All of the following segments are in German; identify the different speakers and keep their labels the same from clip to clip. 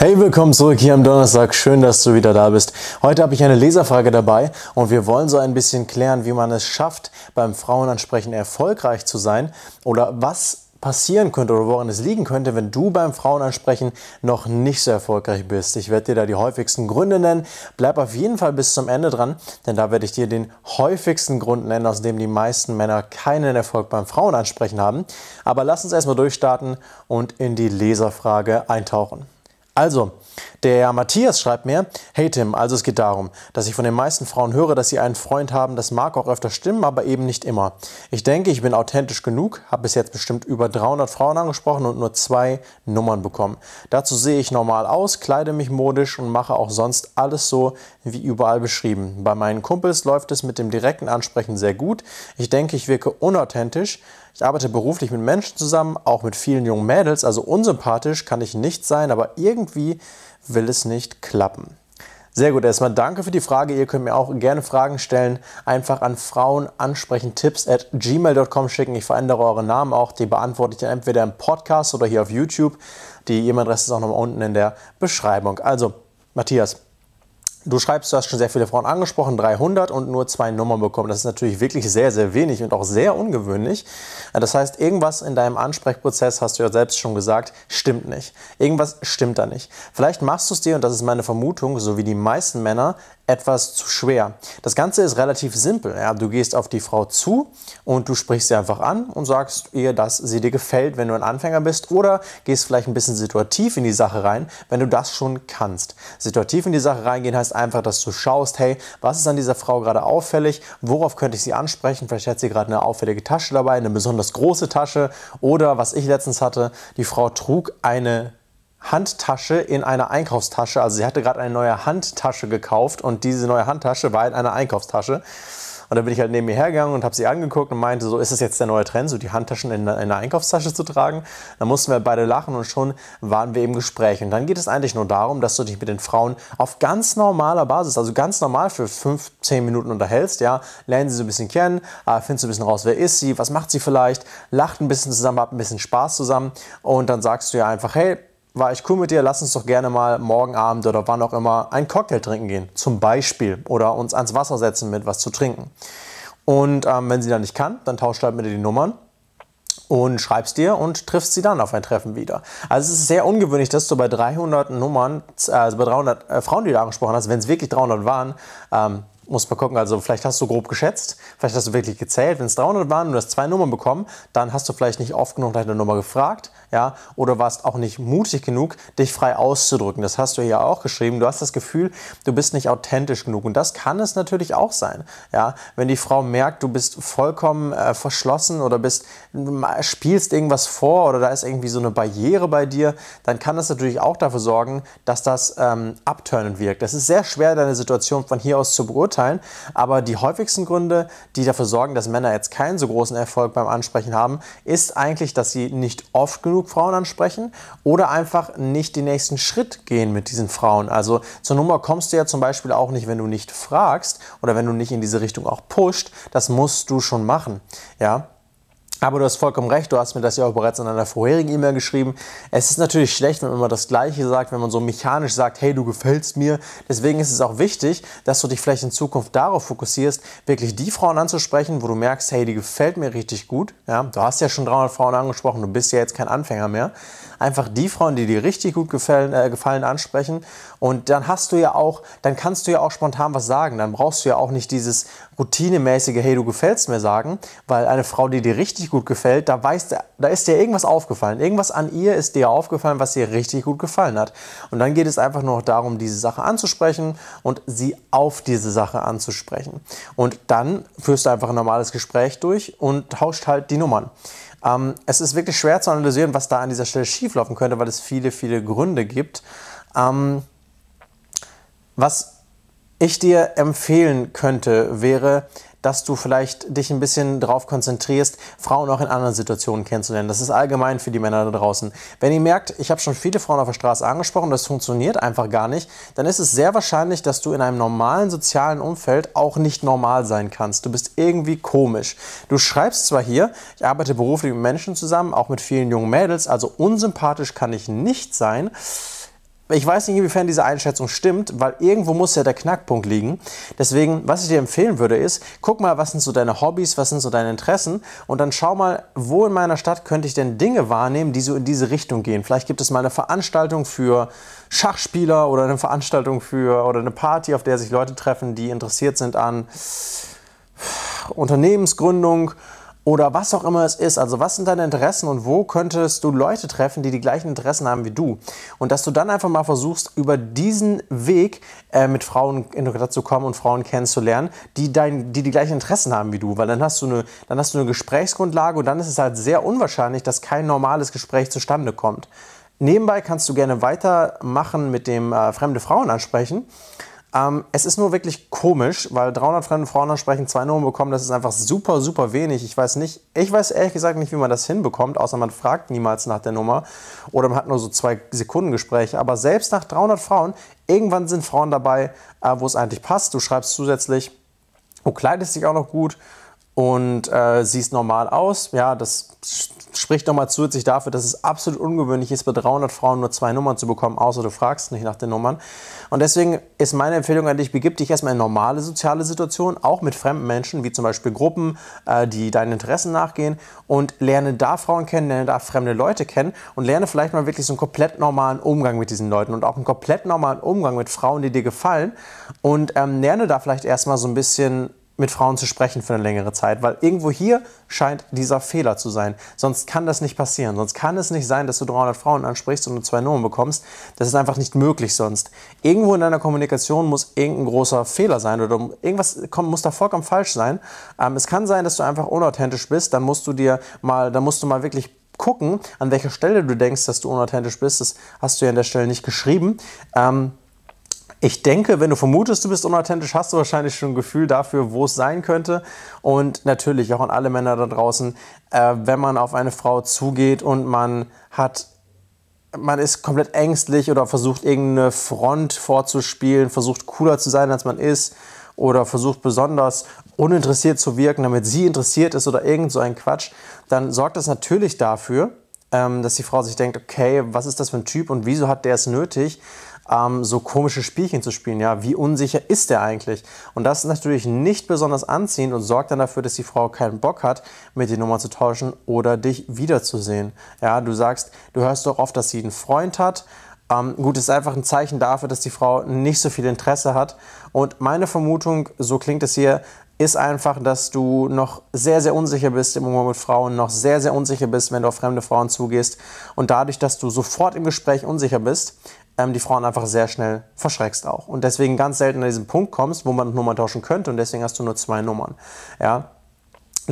Speaker 1: Hey, willkommen zurück hier am Donnerstag. Schön, dass du wieder da bist. Heute habe ich eine Leserfrage dabei und wir wollen so ein bisschen klären, wie man es schafft, beim Frauenansprechen erfolgreich zu sein oder was passieren könnte oder woran es liegen könnte, wenn du beim Frauenansprechen noch nicht so erfolgreich bist. Ich werde dir da die häufigsten Gründe nennen. Bleib auf jeden Fall bis zum Ende dran, denn da werde ich dir den häufigsten Grund nennen, aus dem die meisten Männer keinen Erfolg beim Frauenansprechen haben. Aber lass uns erstmal durchstarten und in die Leserfrage eintauchen. Also, der Matthias schreibt mir, hey Tim, also es geht darum, dass ich von den meisten Frauen höre, dass sie einen Freund haben. Das mag auch öfter stimmen, aber eben nicht immer. Ich denke, ich bin authentisch genug, habe bis jetzt bestimmt über 300 Frauen angesprochen und nur zwei Nummern bekommen. Dazu sehe ich normal aus, kleide mich modisch und mache auch sonst alles so, wie überall beschrieben. Bei meinen Kumpels läuft es mit dem direkten Ansprechen sehr gut. Ich denke, ich wirke unauthentisch. Ich arbeite beruflich mit Menschen zusammen, auch mit vielen jungen Mädels, also unsympathisch kann ich nicht sein, aber irgendwie will es nicht klappen. Sehr gut, erstmal danke für die Frage. Ihr könnt mir auch gerne Fragen stellen. Einfach an frauenansprechentipps at gmail.com schicken. Ich verändere euren Namen auch. Die beantworte ich dann entweder im Podcast oder hier auf YouTube. Die E-Mail-Adresse ist auch nochmal unten in der Beschreibung. Also, Matthias, Du schreibst, du hast schon sehr viele Frauen angesprochen, 300 und nur zwei Nummern bekommen. Das ist natürlich wirklich sehr, sehr wenig und auch sehr ungewöhnlich. Das heißt, irgendwas in deinem Ansprechprozess, hast du ja selbst schon gesagt, stimmt nicht. Irgendwas stimmt da nicht. Vielleicht machst du es dir, und das ist meine Vermutung, so wie die meisten Männer, etwas zu schwer. Das Ganze ist relativ simpel. Ja? Du gehst auf die Frau zu und du sprichst sie einfach an und sagst ihr, dass sie dir gefällt, wenn du ein Anfänger bist oder gehst vielleicht ein bisschen situativ in die Sache rein, wenn du das schon kannst. Situativ in die Sache reingehen heißt einfach, dass du schaust, hey, was ist an dieser Frau gerade auffällig, worauf könnte ich sie ansprechen, vielleicht hat sie gerade eine auffällige Tasche dabei, eine besonders große Tasche oder was ich letztens hatte, die Frau trug eine Handtasche in einer Einkaufstasche. Also sie hatte gerade eine neue Handtasche gekauft und diese neue Handtasche war in einer Einkaufstasche. Und dann bin ich halt neben ihr hergegangen und habe sie angeguckt und meinte, so ist das jetzt der neue Trend, so die Handtaschen in einer Einkaufstasche zu tragen. Dann mussten wir beide lachen und schon waren wir im Gespräch. Und dann geht es eigentlich nur darum, dass du dich mit den Frauen auf ganz normaler Basis, also ganz normal für 5, 10 Minuten unterhältst. Ja, lernen sie so ein bisschen kennen, äh, findest du ein bisschen raus, wer ist sie, was macht sie vielleicht, lacht ein bisschen zusammen, habt ein bisschen Spaß zusammen und dann sagst du ja einfach, hey, war ich cool mit dir, lass uns doch gerne mal morgen Abend oder wann auch immer einen Cocktail trinken gehen, zum Beispiel, oder uns ans Wasser setzen mit was zu trinken. Und ähm, wenn sie dann nicht kann, dann tauscht halt mit dir die Nummern und schreibst dir und triffst sie dann auf ein Treffen wieder. Also es ist sehr ungewöhnlich, dass du bei 300 Nummern, also bei 300 äh, Frauen, die du angesprochen hast, wenn es wirklich 300 waren, ähm, muss man gucken, also vielleicht hast du grob geschätzt, vielleicht hast du wirklich gezählt, wenn es 300 waren und du hast zwei Nummern bekommen, dann hast du vielleicht nicht oft genug nach der Nummer gefragt, ja, oder warst auch nicht mutig genug, dich frei auszudrücken. Das hast du ja auch geschrieben. Du hast das Gefühl, du bist nicht authentisch genug und das kann es natürlich auch sein, ja, wenn die Frau merkt, du bist vollkommen äh, verschlossen oder bist spielst irgendwas vor oder da ist irgendwie so eine Barriere bei dir, dann kann das natürlich auch dafür sorgen, dass das ähm, abturnend wirkt. Das ist sehr schwer, deine Situation von hier aus zu beurteilen beurteilen. Aber die häufigsten Gründe, die dafür sorgen, dass Männer jetzt keinen so großen Erfolg beim Ansprechen haben, ist eigentlich, dass sie nicht oft genug Frauen ansprechen oder einfach nicht den nächsten Schritt gehen mit diesen Frauen. Also zur Nummer kommst du ja zum Beispiel auch nicht, wenn du nicht fragst oder wenn du nicht in diese Richtung auch pusht. Das musst du schon machen. Ja, aber du hast vollkommen recht, du hast mir das ja auch bereits in einer vorherigen E-Mail geschrieben. Es ist natürlich schlecht, wenn man immer das Gleiche sagt, wenn man so mechanisch sagt, hey, du gefällst mir. Deswegen ist es auch wichtig, dass du dich vielleicht in Zukunft darauf fokussierst, wirklich die Frauen anzusprechen, wo du merkst, hey, die gefällt mir richtig gut. Ja, du hast ja schon 300 Frauen angesprochen, du bist ja jetzt kein Anfänger mehr. Einfach die Frauen, die dir richtig gut gefallen, äh, gefallen ansprechen. Und dann hast du ja auch, dann kannst du ja auch spontan was sagen. Dann brauchst du ja auch nicht dieses routinemäßige, hey, du gefällst mir sagen, weil eine Frau, die dir richtig richtig gut gefällt, da, weiß, da ist dir irgendwas aufgefallen. Irgendwas an ihr ist dir aufgefallen, was dir richtig gut gefallen hat. Und dann geht es einfach nur noch darum, diese Sache anzusprechen und sie auf diese Sache anzusprechen. Und dann führst du einfach ein normales Gespräch durch und tauscht halt die Nummern. Ähm, es ist wirklich schwer zu analysieren, was da an dieser Stelle schieflaufen könnte, weil es viele, viele Gründe gibt. Ähm, was ich dir empfehlen könnte, wäre, dass du vielleicht dich ein bisschen darauf konzentrierst, Frauen auch in anderen Situationen kennenzulernen. Das ist allgemein für die Männer da draußen. Wenn ihr merkt, ich habe schon viele Frauen auf der Straße angesprochen, das funktioniert einfach gar nicht, dann ist es sehr wahrscheinlich, dass du in einem normalen sozialen Umfeld auch nicht normal sein kannst. Du bist irgendwie komisch. Du schreibst zwar hier, ich arbeite beruflich mit Menschen zusammen, auch mit vielen jungen Mädels, also unsympathisch kann ich nicht sein ich weiß nicht, inwiefern diese Einschätzung stimmt, weil irgendwo muss ja der Knackpunkt liegen. Deswegen, was ich dir empfehlen würde, ist, guck mal, was sind so deine Hobbys, was sind so deine Interessen und dann schau mal, wo in meiner Stadt könnte ich denn Dinge wahrnehmen, die so in diese Richtung gehen. Vielleicht gibt es mal eine Veranstaltung für Schachspieler oder eine Veranstaltung für oder eine Party, auf der sich Leute treffen, die interessiert sind an Unternehmensgründung oder was auch immer es ist. Also was sind deine Interessen und wo könntest du Leute treffen, die die gleichen Interessen haben wie du? Und dass du dann einfach mal versuchst, über diesen Weg äh, mit Frauen in Kontakt zu kommen und Frauen kennenzulernen, die, dein, die die gleichen Interessen haben wie du. Weil dann hast, du eine, dann hast du eine Gesprächsgrundlage und dann ist es halt sehr unwahrscheinlich, dass kein normales Gespräch zustande kommt. Nebenbei kannst du gerne weitermachen mit dem äh, fremde Frauen ansprechen. Ähm, es ist nur wirklich komisch, weil 300 fremde Frauen ansprechen, zwei Nummern bekommen, das ist einfach super, super wenig. Ich weiß nicht, ich weiß ehrlich gesagt nicht, wie man das hinbekommt, außer man fragt niemals nach der Nummer oder man hat nur so zwei Sekunden Gespräche. Aber selbst nach 300 Frauen, irgendwann sind Frauen dabei, äh, wo es eigentlich passt. Du schreibst zusätzlich, du kleidest dich auch noch gut, und äh, siehst normal aus. Ja, das spricht nochmal zusätzlich dafür, dass es absolut ungewöhnlich ist, bei 300 Frauen nur zwei Nummern zu bekommen, außer du fragst nicht nach den Nummern. Und deswegen ist meine Empfehlung an dich, begib dich erstmal in normale soziale Situationen, auch mit fremden Menschen, wie zum Beispiel Gruppen, äh, die deinen Interessen nachgehen und lerne da Frauen kennen, lerne da fremde Leute kennen und lerne vielleicht mal wirklich so einen komplett normalen Umgang mit diesen Leuten und auch einen komplett normalen Umgang mit Frauen, die dir gefallen und ähm, lerne da vielleicht erstmal so ein bisschen mit Frauen zu sprechen für eine längere Zeit, weil irgendwo hier scheint dieser Fehler zu sein. Sonst kann das nicht passieren. Sonst kann es nicht sein, dass du 300 Frauen ansprichst und nur zwei Nomen bekommst. Das ist einfach nicht möglich sonst. Irgendwo in deiner Kommunikation muss irgendein großer Fehler sein oder irgendwas muss da vollkommen falsch sein. Ähm, es kann sein, dass du einfach unauthentisch bist. Dann musst du dir mal, dann musst du mal wirklich gucken, an welcher Stelle du denkst, dass du unauthentisch bist. Das hast du ja an der Stelle nicht geschrieben. Ähm, ich denke, wenn du vermutest, du bist unauthentisch, hast du wahrscheinlich schon ein Gefühl dafür, wo es sein könnte. Und natürlich auch an alle Männer da draußen, äh, wenn man auf eine Frau zugeht und man hat man ist komplett ängstlich oder versucht irgendeine Front vorzuspielen, versucht cooler zu sein, als man ist oder versucht besonders uninteressiert zu wirken, damit sie interessiert ist oder irgend so ein Quatsch, dann sorgt das natürlich dafür, ähm, dass die Frau sich denkt, okay, was ist das für ein Typ und wieso hat der es nötig, ähm, so komische Spielchen zu spielen. Ja, wie unsicher ist er eigentlich? Und das ist natürlich nicht besonders anziehend und sorgt dann dafür, dass die Frau keinen Bock hat, mit dir Nummer zu tauschen oder dich wiederzusehen. Ja, du sagst, du hörst doch oft, dass sie einen Freund hat. Ähm, gut, ist einfach ein Zeichen dafür, dass die Frau nicht so viel Interesse hat. Und meine Vermutung, so klingt es hier, ist einfach, dass du noch sehr, sehr unsicher bist im Umgang mit Frauen, noch sehr, sehr unsicher bist, wenn du auf fremde Frauen zugehst. Und dadurch, dass du sofort im Gespräch unsicher bist, ähm, die Frauen einfach sehr schnell verschreckst auch. Und deswegen ganz selten an diesen Punkt kommst, wo man Nummern tauschen könnte und deswegen hast du nur zwei Nummern. Ja?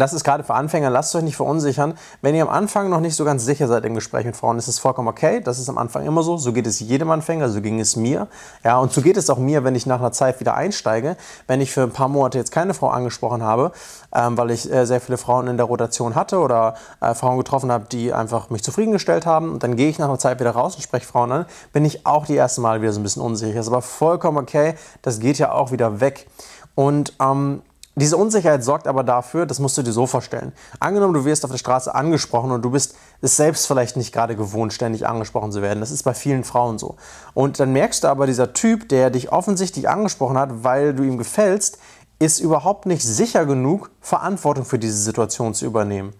Speaker 1: das ist gerade für Anfänger, lasst euch nicht verunsichern. Wenn ihr am Anfang noch nicht so ganz sicher seid im Gespräch mit Frauen, ist es vollkommen okay. Das ist am Anfang immer so. So geht es jedem Anfänger, so ging es mir. Ja, und so geht es auch mir, wenn ich nach einer Zeit wieder einsteige. Wenn ich für ein paar Monate jetzt keine Frau angesprochen habe, ähm, weil ich äh, sehr viele Frauen in der Rotation hatte oder äh, Frauen getroffen habe, die einfach mich zufriedengestellt haben, und dann gehe ich nach einer Zeit wieder raus und spreche Frauen an, bin ich auch die ersten Mal wieder so ein bisschen unsicher. Das ist aber vollkommen okay. Das geht ja auch wieder weg. Und ähm, diese Unsicherheit sorgt aber dafür, das musst du dir so vorstellen. Angenommen, du wirst auf der Straße angesprochen und du bist es selbst vielleicht nicht gerade gewohnt, ständig angesprochen zu werden. Das ist bei vielen Frauen so. Und dann merkst du aber, dieser Typ, der dich offensichtlich angesprochen hat, weil du ihm gefällst, ist überhaupt nicht sicher genug, Verantwortung für diese Situation zu übernehmen.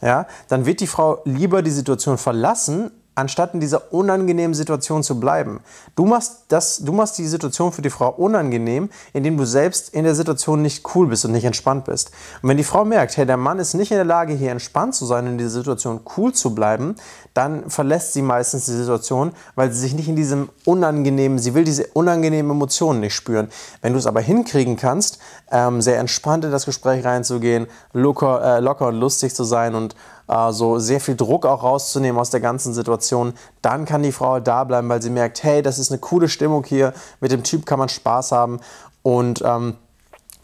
Speaker 1: Ja, dann wird die Frau lieber die Situation verlassen, anstatt in dieser unangenehmen Situation zu bleiben. Du machst, das, du machst die Situation für die Frau unangenehm, indem du selbst in der Situation nicht cool bist und nicht entspannt bist. Und wenn die Frau merkt, hey, der Mann ist nicht in der Lage, hier entspannt zu sein, in dieser Situation cool zu bleiben, dann verlässt sie meistens die Situation, weil sie sich nicht in diesem unangenehmen, sie will diese unangenehmen Emotionen nicht spüren. Wenn du es aber hinkriegen kannst, ähm, sehr entspannt in das Gespräch reinzugehen, locker, äh, locker und lustig zu sein und so also sehr viel Druck auch rauszunehmen aus der ganzen Situation, dann kann die Frau da bleiben, weil sie merkt, hey, das ist eine coole Stimmung hier, mit dem Typ kann man Spaß haben und ähm,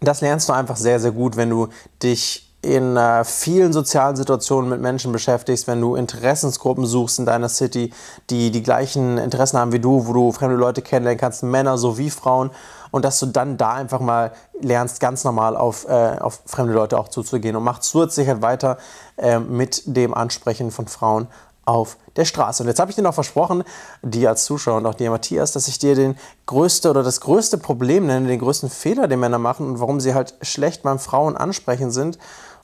Speaker 1: das lernst du einfach sehr, sehr gut, wenn du dich in äh, vielen sozialen Situationen mit Menschen beschäftigst, wenn du Interessensgruppen suchst in deiner City, die die gleichen Interessen haben wie du, wo du fremde Leute kennenlernen kannst, Männer sowie Frauen und dass du dann da einfach mal lernst, ganz normal auf, äh, auf fremde Leute auch zuzugehen und machst zusätzlich halt weiter äh, mit dem Ansprechen von Frauen auf der Straße. Und jetzt habe ich dir noch versprochen, dir als Zuschauer und auch dir, Matthias, dass ich dir den größte oder das größte Problem nenne, den größten Fehler, den Männer machen und warum sie halt schlecht beim Frauen ansprechen sind.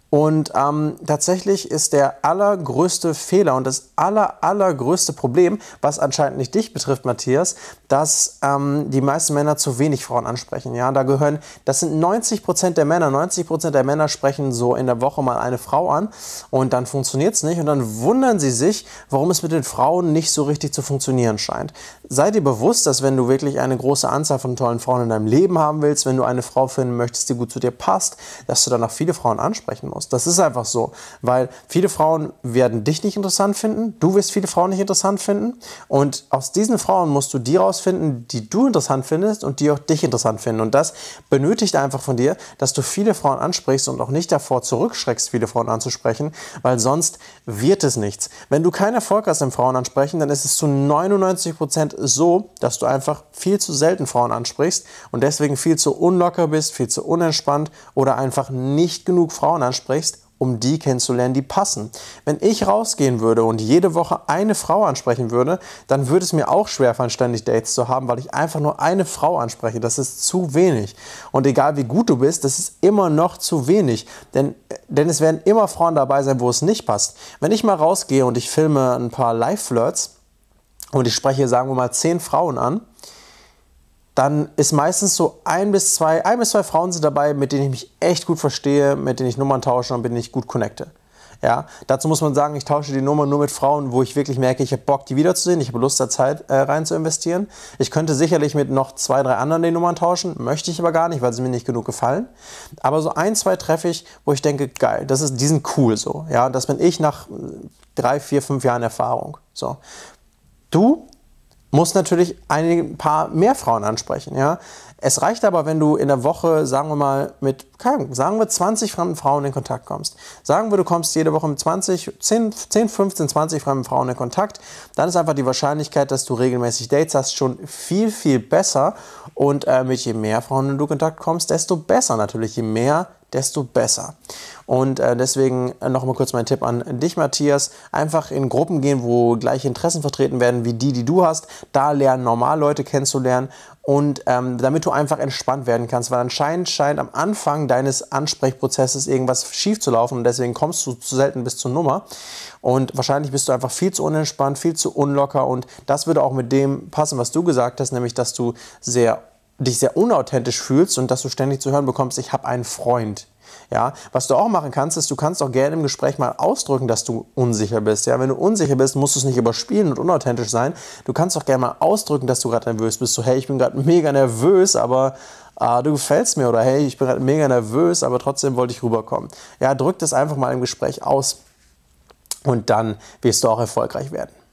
Speaker 1: Und ähm, tatsächlich ist der allergrößte Fehler und das aller, allergrößte Problem, was anscheinend nicht dich betrifft, Matthias, dass ähm, die meisten Männer zu wenig Frauen ansprechen. Ja, da gehören, das sind 90 Prozent der Männer. 90 Prozent der Männer sprechen so in der Woche mal eine Frau an und dann funktioniert es nicht. Und dann wundern sie sich, warum es mit den Frauen nicht so richtig zu funktionieren scheint. Sei dir bewusst, dass wenn du wirklich eine große Anzahl von tollen Frauen in deinem Leben haben willst, wenn du eine Frau finden möchtest, die gut zu dir passt, dass du dann auch viele Frauen ansprechen musst muss. Das ist einfach so, weil viele Frauen werden dich nicht interessant finden, du wirst viele Frauen nicht interessant finden und aus diesen Frauen musst du die rausfinden, die du interessant findest und die auch dich interessant finden. Und das benötigt einfach von dir, dass du viele Frauen ansprichst und auch nicht davor zurückschreckst, viele Frauen anzusprechen, weil sonst wird es nichts. Wenn du keinen Erfolg hast im Frauen ansprechen, dann ist es zu 99% Prozent so, dass du einfach viel zu selten Frauen ansprichst und deswegen viel zu unlocker bist, viel zu unentspannt oder einfach nicht genug Frauen ansprichst ansprichst, um die kennenzulernen, die passen. Wenn ich rausgehen würde und jede Woche eine Frau ansprechen würde, dann würde es mir auch schwer fallen, ständig Dates zu haben, weil ich einfach nur eine Frau anspreche. Das ist zu wenig. Und egal wie gut du bist, das ist immer noch zu wenig. Denn, denn es werden immer Frauen dabei sein, wo es nicht passt. Wenn ich mal rausgehe und ich filme ein paar Live-Flirts und ich spreche, sagen wir mal, zehn Frauen an, dann ist meistens so ein bis zwei, ein bis zwei Frauen sind dabei, mit denen ich mich echt gut verstehe, mit denen ich Nummern tausche und mit denen ich gut connecte. Ja, dazu muss man sagen, ich tausche die Nummer nur mit Frauen, wo ich wirklich merke, ich habe Bock, die wiederzusehen, ich habe Lust, da Zeit äh, rein zu investieren. Ich könnte sicherlich mit noch zwei, drei anderen die Nummern tauschen, möchte ich aber gar nicht, weil sie mir nicht genug gefallen. Aber so ein, zwei treffe ich, wo ich denke, geil, das ist, die sind cool so. Ja, das bin ich nach äh, drei, vier, fünf Jahren Erfahrung. So. Du muss natürlich ein paar mehr Frauen ansprechen. Ja? Es reicht aber, wenn du in der Woche, sagen wir mal, mit, sagen wir 20 fremden Frauen in Kontakt kommst. Sagen wir, du kommst jede Woche mit 20, 10, 10, 15, 20 fremden Frauen in Kontakt. Dann ist einfach die Wahrscheinlichkeit, dass du regelmäßig Dates hast, schon viel, viel besser. Und äh, mit je mehr Frauen in du Kontakt kommst, desto besser natürlich. Je mehr desto besser. Und äh, deswegen äh, nochmal kurz mein Tipp an dich, Matthias. Einfach in Gruppen gehen, wo gleiche Interessen vertreten werden wie die, die du hast. Da lernen, normal Leute kennenzulernen und ähm, damit du einfach entspannt werden kannst, weil anscheinend scheint am Anfang deines Ansprechprozesses irgendwas schief zu laufen und deswegen kommst du zu selten bis zur Nummer und wahrscheinlich bist du einfach viel zu unentspannt, viel zu unlocker und das würde auch mit dem passen, was du gesagt hast, nämlich dass du sehr dich sehr unauthentisch fühlst und dass du ständig zu hören bekommst, ich habe einen Freund. Ja, was du auch machen kannst, ist, du kannst auch gerne im Gespräch mal ausdrücken, dass du unsicher bist. Ja, wenn du unsicher bist, musst du es nicht überspielen und unauthentisch sein. Du kannst auch gerne mal ausdrücken, dass du gerade nervös bist. So, hey, ich bin gerade mega nervös, aber äh, du gefällst mir. Oder hey, ich bin gerade mega nervös, aber trotzdem wollte ich rüberkommen. Ja, drück das einfach mal im Gespräch aus. Und dann wirst du auch erfolgreich werden.